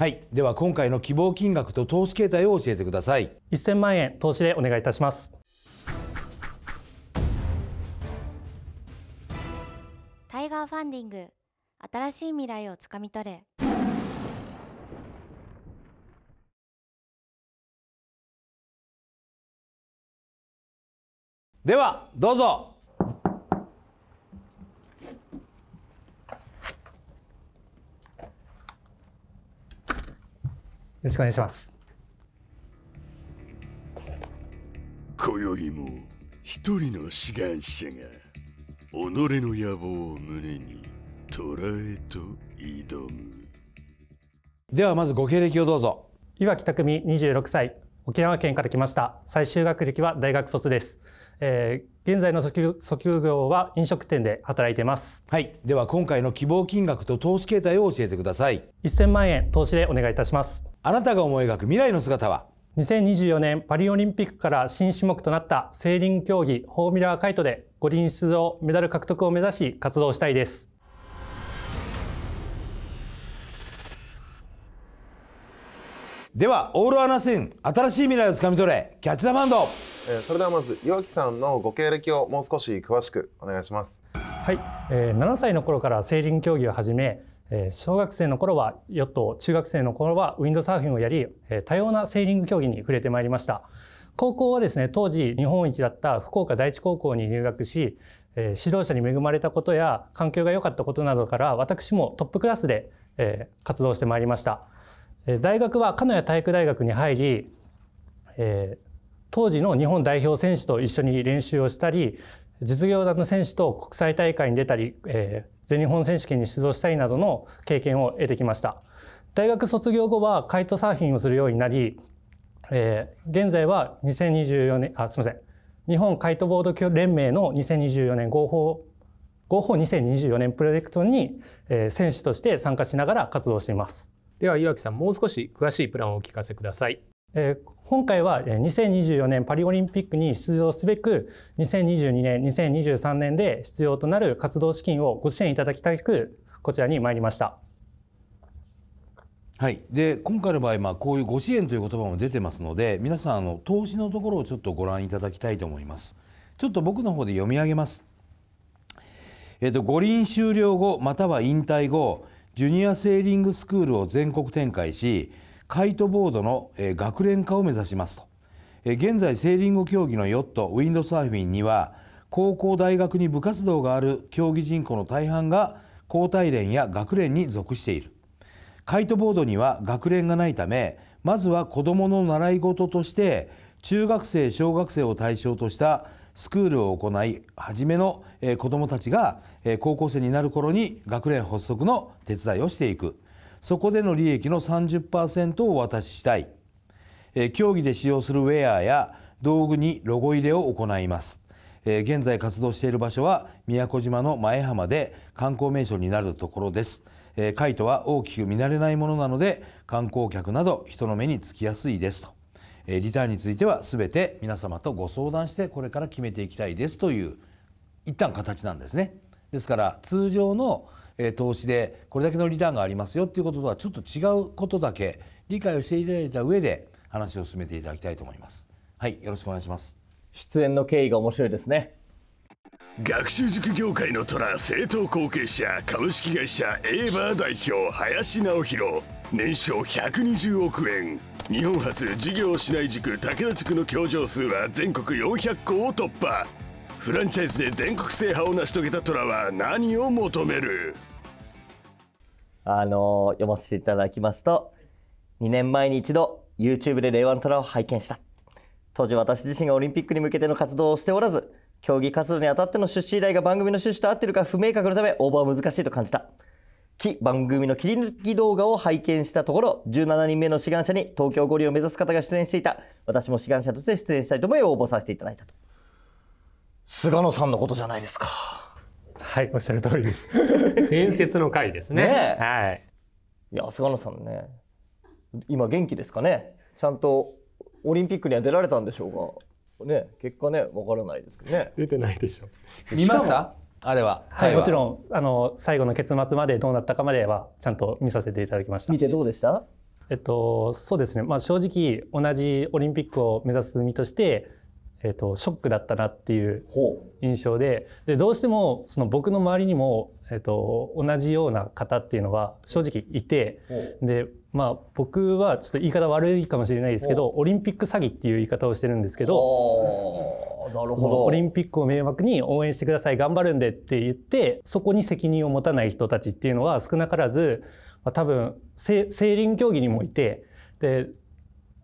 はい、では今回の希望金額と投資形態を教えてください1000万円投資でお願いいたしますタイガーファンディング新しい未来をつかみ取れではどうぞよろしくお願いします今宵も一人の志願者が己の野望を胸にらえと挑むではまずご経歴をどうぞ岩木匠十六歳沖縄県から来ました最終学歴は大学卒です、えー、現在の訴求業は飲食店で働いてますはいでは今回の希望金額と投資形態を教えてくださ1000万円投資でお願いいたしますあなたが思い描く未来の姿は2024年パリオリンピックから新種目となったセーリング競技フォーミュラーカイトで五輪出場メダル獲得を目指し活動したいですではオールアナシン新しい未来をつかみ取れキャッチザバンド、えそれではまず岩城さんのご経歴をもう少し詳しくお願いしますはい、えー、7歳の頃からセーリング競技を始め小学生の頃はヨット中学生の頃はウィンドサーフィンをやり多様なセーリング競技に触れてまいりました高校はですね当時日本一だった福岡第一高校に入学し指導者に恵まれたことや環境が良かったことなどから私もトップクラスで活動してまいりました大学は鹿屋体育大学に入り当時の日本代表選手と一緒に練習をしたり実業団の選手と国際大会に出たり、えー、全日本選手権に出場したりなどの経験を得てきました大学卒業後はカイトサーフィンをするようになり、えー、現在は2024年あすみません日本カイトボード連盟の2024年合法合法2024年プロジェクトに、えー、選手として参加しながら活動していますでは岩城さんもう少し詳しいプランをお聞かせください、えー、今回は2024年パリオリンピックに出場すべく2022年2023年で必要となる活動資金をご支援いただきたくこちらに参りました。はい、で今回の場合、まあ、こういうご支援という言葉も出てますので皆さんあの投資のところをちょっとご覧いただきたいと思います。ちょっと僕の方で読み上げます。えっと、五輪終了後または引退後ジュニアセーリングスクールを全国展開しカイトボードの学連化を目指しますと現在セーリング競技のヨットウィンドサーフィンには高校大学に部活動がある競技人口の大半が高体連や学連に属しているカイトボードには学連がないためまずは子どもの習い事として中学生小学生を対象としたスクールを行い初めの子どもたちが高校生になる頃に学連発足の手伝いをしていくそこでの利益の30%をお渡ししたい、競技で使用するウェアや道具にロゴ入れを行います、現在活動している場所は宮古島の前浜で観光名所になるところですカイトは大きく見慣れないものなので観光客など人の目につきやすいですと、リターンについては全て皆様とご相談してこれから決めていきたいですという一旦形なんですねですから通常の、え投資でこれだけのリターンがありますよっていうこととはちょっと違うことだけ理解をしていただいた上で話を進めていただきたいと思います。はい、よろしくお願いします。出演の経緯が面白いですね。学習塾業界の虎政党後継者株式会社エーバー代表林直弘年商120億円日本初事業しない塾武田塾の教場数は全国400校を突破フランチャイズで全国制覇を成し遂げた虎は何を求めるあの読ませていただきますと2年前に一度 YouTube で令和の虎を拝見した当時私自身がオリンピックに向けての活動をしておらず競技活動にあたっての出資依頼が番組の趣旨と合ってるか不明確のため応募は難しいと感じた番組の切り抜き動画を拝見したところ17人目の志願者に東京五輪を目指す方が出演していた私も志願者として出演したいと思い応募させていただいたと。菅野さんのことじゃないですか。はい、おっしゃる通りです。伝説の回ですね。ねはい。いや、菅野さんね、今元気ですかね。ちゃんとオリンピックには出られたんでしょうか。ね、結果ね、わからないですけどね。出てないでしょう。見ました。あれは、はい、もちろんあの最後の結末までどうなったかまではちゃんと見させていただきました見てどうでしたえっとそうですねまあ正直同じオリンピックを目指す身としてえーと、ショックだったなっていう印象ででどうしてもその僕の周りにも、えーと、同じような方っていうのは正直いてで、まあ、僕はちょっと言い方悪いかもしれないですけどオリンピック詐欺っていう言い方をしてるんですけどなるほどオリンピックを迷惑に応援してください頑張るんでって言ってそこに責任を持たない人たちっていうのは少なからず、まあ、多分せ成輪競技にもいてで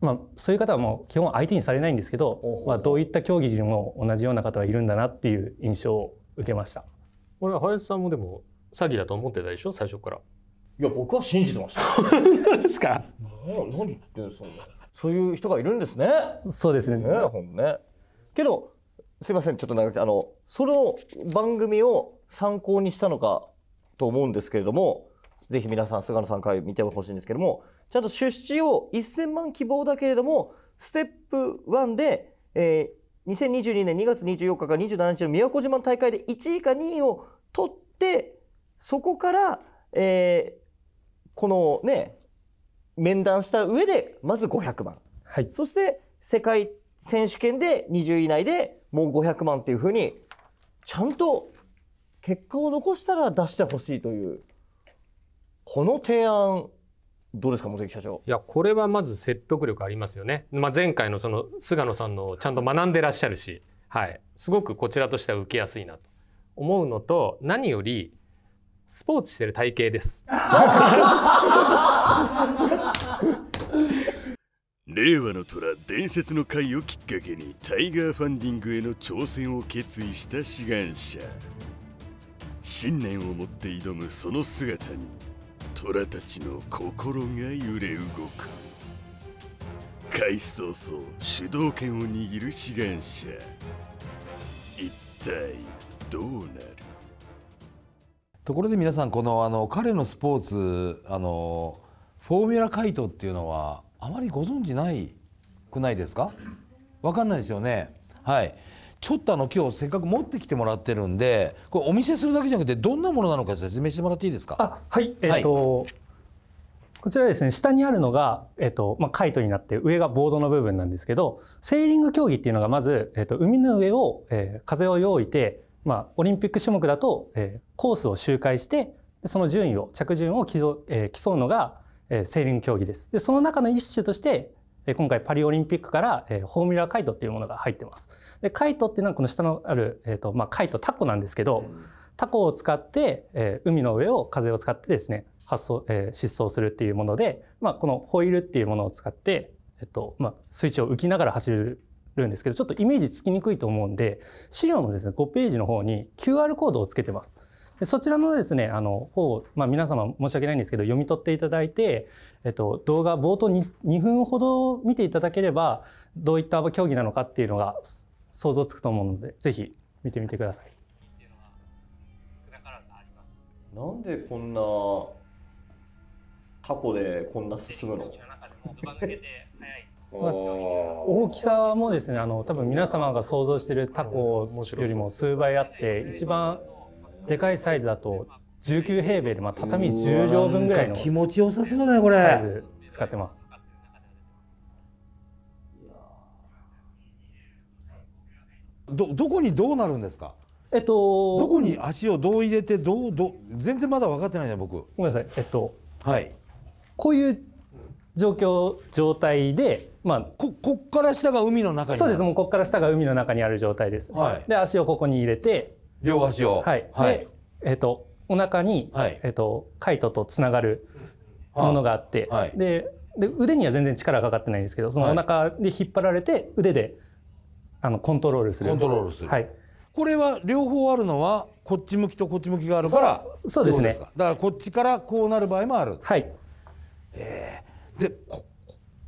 まあ、そういう方はもう基本相手にされないんですけど、まあ、どういった競技にも同じような方がいるんだなっていう印象を受けましたこれは林さんもでも詐欺だと思ってたでしょ最初からいや僕は信じてました本当ですか何言ってんそんなそういう人がいるんですねそうですねねほねけどすいませんちょっと長くあのその番組を参考にしたのかと思うんですけれどもぜひ皆さん菅野さんら見てほしいんですけどもちゃんと出資を1000万希望だけれどもステップ1で、えー、2022年2月24日から27日の宮古島の大会で1位か2位を取ってそこから、えー、このね面談した上でまず500万、はい、そして世界選手権で20位以内でもう500万っていうふうにちゃんと結果を残したら出してほしいというこの提案どうですか茂木社長いやこれはまず説得力ありますよね、まあ、前回のその菅野さんのちゃんと学んでらっしゃるし、はい、すごくこちらとしては受けやすいなと思うのと何よりスポーツしてる体型です令和の虎伝説の会をきっかけにタイガーファンディングへの挑戦を決意した志願者信念を持って挑むその姿に虎たちの心が揺れ動く開始早々主導権を握る志願者一体どうなるところで皆さんこのあの彼のスポーツあのフォーミュラカイトっていうのはあまりご存じないくないですか分かんないですよねはいちょっとあの今日せっかく持ってきてもらってるんでこれお見せするだけじゃなくてどんなものなのか説明してもらっていいですかあはいえっ、ー、と、はい、こちらですね下にあるのが、えーとまあ、カイトになって上がボードの部分なんですけどセーリング競技っていうのがまず、えーと、海の上を、えー、風を用意て、まあ、オリンピック種目だと、えー、コースを周回してその順位を着順を競,、えー、競うのが、えー、セーリング競技です。でその中の一種として今回パリオリンピックから、えフォーミュラカイトっていうものが入ってます。で、カイトっていうのはこの下のある、えっ、ー、と、まあ、カイト、タコなんですけど、タコを使って、えー、海の上を風を使ってですね、発送、えー、疾走するっていうもので、まあ、このホイールっていうものを使って、えっ、ー、と、まあ、水中を浮きながら走るるんですけど、ちょっとイメージつきにくいと思うんで、資料のですね、5ページの方に QR コードをつけてます。そちらのですね、あの、方まあ、皆様申し訳ないんですけど、読み取っていただいて、えっと、動画冒頭 2, 2分ほど見ていただければ、どういった競技なのかっていうのが想像つくと思うので、ぜひ見てみてください。なんでこんな過去でこんな進むの大きさもですねあの多分皆様が想像してるタコよりも数倍あって一番でかいサイズだと19平米で、まあ、畳10畳分ぐらいの気持ちよさそうだねこれサイズ使ってますどどこにどうなるんですかえっとどこに足をどう入れてどうど全然まだ分かってないね僕ごめんなさいえっとはいこういう状況状態でまあ、ここから下が海の中にそうですもうここから下が海の中にある状態です、はい、で足をここに入れて両端を。はい。はい、えっ、ー、とお腹に、はい、えっ、ー、とカイトとつながるものがあって、はい、でで腕には全然力かかってないんですけど、そのお腹で引っ張られて腕であのコントロールする。コントロールする。はい。これは両方あるのはこっち向きとこっち向きがあるからそうですねですだからこっちからこうなる場合もあるはいえー、でこ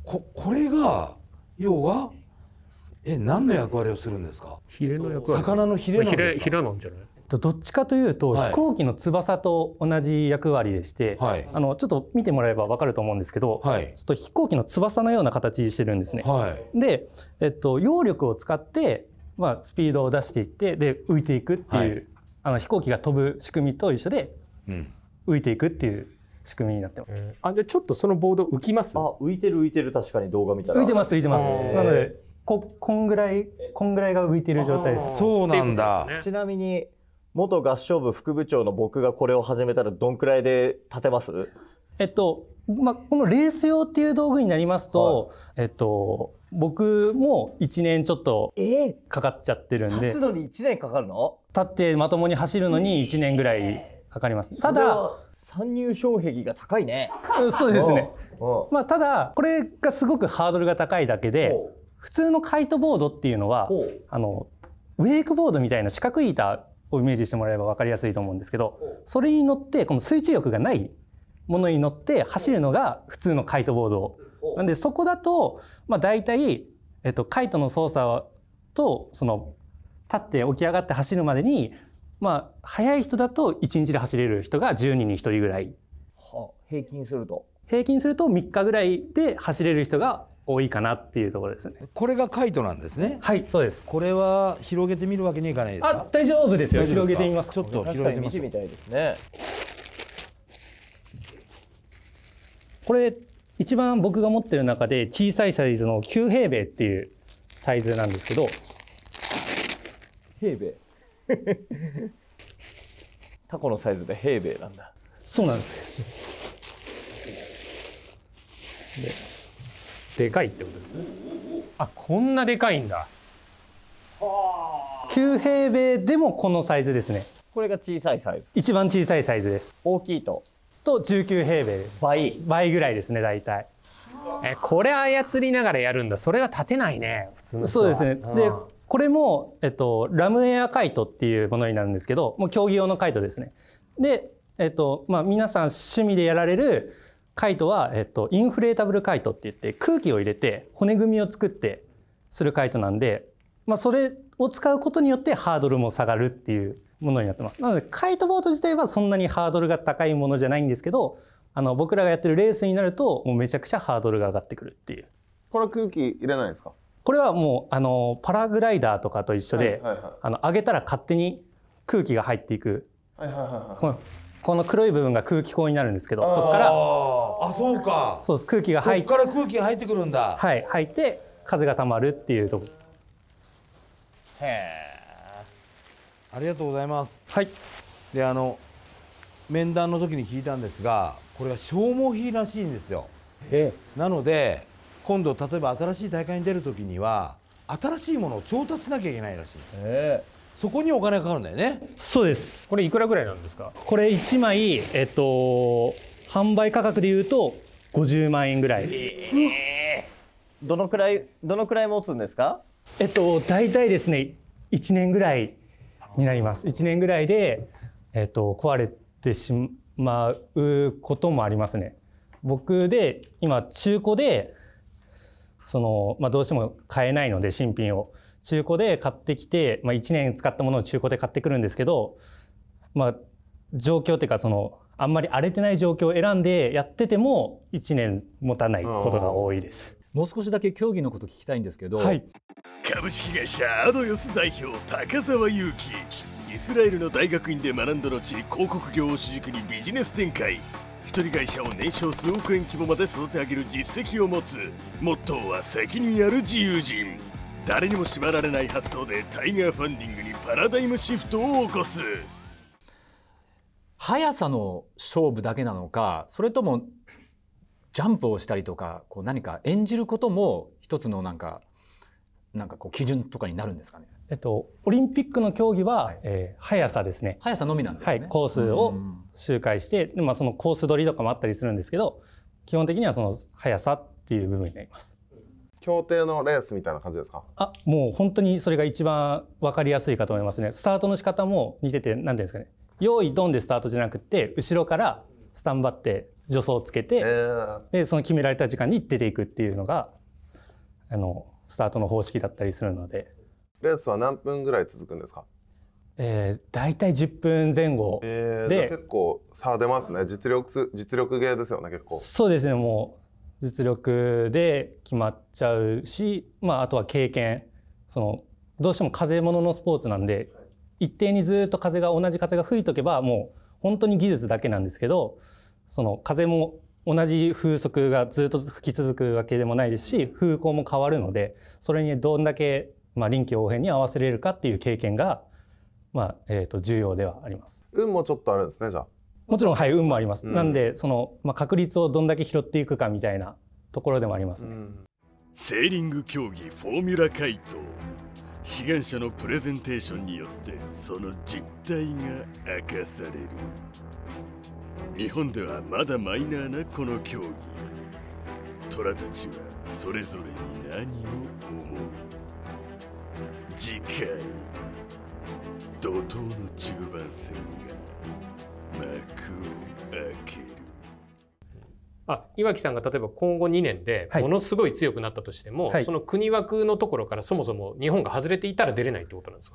ここれが要はえ何の役割をするんですかヒレの役割魚のヒレなんですヒレなんじゃないどっちかというと、飛行機の翼と同じ役割でして、はい、あのちょっと見てもらえば分かると思うんですけど、はい、ちょっと飛行機の翼のような形してるんですね。はい、で、えっと、揚力を使って、まあ、スピードを出していってで浮いていくっていう、あの飛行機が飛ぶ仕組みと一緒で、浮いていくっていう仕組みになってます。うん、あじゃちょっとそのボード浮きますあ浮いてる浮いてる確かに動画見たら浮いてます浮いてます。なのでここんぐらいこんぐらいが浮いてる状態ですそうなんだ、ね、ちなみに元合唱部副部長の僕がこれを始めたらどんくらいで立てますえっと、まあ、このレース用っていう道具になりますと、はい、えっと僕も1年ちょっとかかっちゃってるんで、え立つのに1年かかるの立ってまともに走るのに1年ぐらいかかります、えー、ただ参入障壁が高いねそうですねまあただこれがすごくハードルが高いだけで普通のカイトボードっていうのはあのウェイクボードみたいな四角い板をイメージしてもらえば分かりやすいと思うんですけどそれに乗ってこの水中力がないものに乗って走るのが普通のカイトボードなんでそこだと、まあ、大体、えっと、カイトの操作とその立って起き上がって走るまでに、まあ、速い人だと1日で走れる人が10人に1人ぐらい。平均すると平均すると3日ぐらいで走れる人が多いかなっていうところですね。これがカイトなんですね。はい、そうです。これは広げてみるわけにいかないあ、大丈夫ですよ。広げてみます。ちょっと広げてみてみたいですね。これ一番僕が持ってる中で小さいサイズの9平米っていうサイズなんですけど。平米。タコのサイズで平米なんだ。そうなんです。でかいってことですねあこんなでかいんだ9平米でもこのサイズですねこれが小さいサイズ一番小さいサイズです大きいとと19平米倍倍ぐらいですね大体えこれ操りながらやるんだそれは立てないね普通のそうですね、うん、でこれも、えっと、ラムエアカイトっていうものになるんですけどもう競技用のカイトですねでえっとまあ皆さん趣味でやられるカイトは、えっと、インフレータブルカイトって言って空気を入れて骨組みを作ってするカイトなんで、まあ、それを使うことによってハードルも下がるっていうものになってます。なのでカイトボード自体はそんなにハードルが高いものじゃないんですけどあの僕らがやってるレースになるともうめちゃくちゃハードルが上がってくるっていう。これは空気入れないですかこれはもうあのパラグライダーとかと一緒で、あの上げたら勝手に空気が入っていく、はいはいはいはい、この黒い部分が空気口になるんですけどそこからあそうかそうです空気が入ってこから空気が入ってくるんだはい入って風がたまるっていうとこへえありがとうございますはいであの面談の時に聞いたんですがこれが消耗品らしいんですよええなので今度例えば新しい大会に出る時には新しいものを調達しなきゃいけないらしいです、ええそこにお金かかるんだよねそうですこれいくらぐらいなんですかこれ一枚えっと販売価格でいうと五十万円ぐらい、えー、どのくらいどのくらい持つんですかえっと大体ですね一年ぐらいになります一年ぐらいで、えっと、壊れてしまうこともありますね僕で今中古でその、まあ、どうしても買えないので新品を中古で買ってきて、まあ、1年使ったものを中古で買ってくるんですけど、まあ、状況っていうかそのあんまり荒れてない状況を選んでやってても1年持たないことが多いです。もう少しだけ競技のこと聞きたいんですけど、はい、株式会社アドヨス代表高澤裕樹イスラエルの大学院で学んだ後広告業を主軸にビジネス展開一人会社を年商数億円規模まで育て上げる実績を持つモットーは責任ある自由人誰にも縛られない発想でタイガーファンディングにパラダイムシフトを起こす速さの勝負だけなのかそれともジャンプをしたりとかこう何か演じることも一つのなんかなんかこう基準とかになるんですかね。えっとオリンピックの競技は、はい、えー、速さですね。速さのみなんですね。はい、コースを周回して、まあそのコース取りとかもあったりするんですけど、基本的にはその速さっていう部分になります。協定のレースみたいな感じですかあもう本当にそれが一番分かりやすいかと思いますねスタートの仕方も似てて何ていうんですかね用意ドンでスタートじゃなくて後ろからスタンバって助走をつけて、えー、でその決められた時間に出ていくっていうのがあのスタートの方式だったりするのでレースは何分ぐらい続くんですかえー、大体10分前後で、えー、結構差出ますね実力実力ゲーですよね結構そうですねもう実力で決まっちゃうし、まあ、あとは経験そのどうしても風もののスポーツなんで一定にずっと風が同じ風が吹いとけばもう本当に技術だけなんですけどその風も同じ風速がずっと吹き続くわけでもないですし風向も変わるのでそれにどんだけ、まあ、臨機応変に合わせれるかっていう経験が、まあえと重要ではあります運もちょっとあるんですねじゃあ。もちろん、はい、運もあります。うん、なんで、その、まあ、確率をどんだけ拾っていくかみたいなところでもありますね。うん、セーリング競技フォーミュラ解答。志願者のプレゼンテーションによってその実態が明かされる日本ではまだマイナーなこの競技虎たちはそれぞれに何を思う次回怒涛の中盤戦があ岩木さんが例えば今後2年でものすごい強くなったとしても、はい、その国枠のところからそもそも日本が外れていたら出れないってことなんですか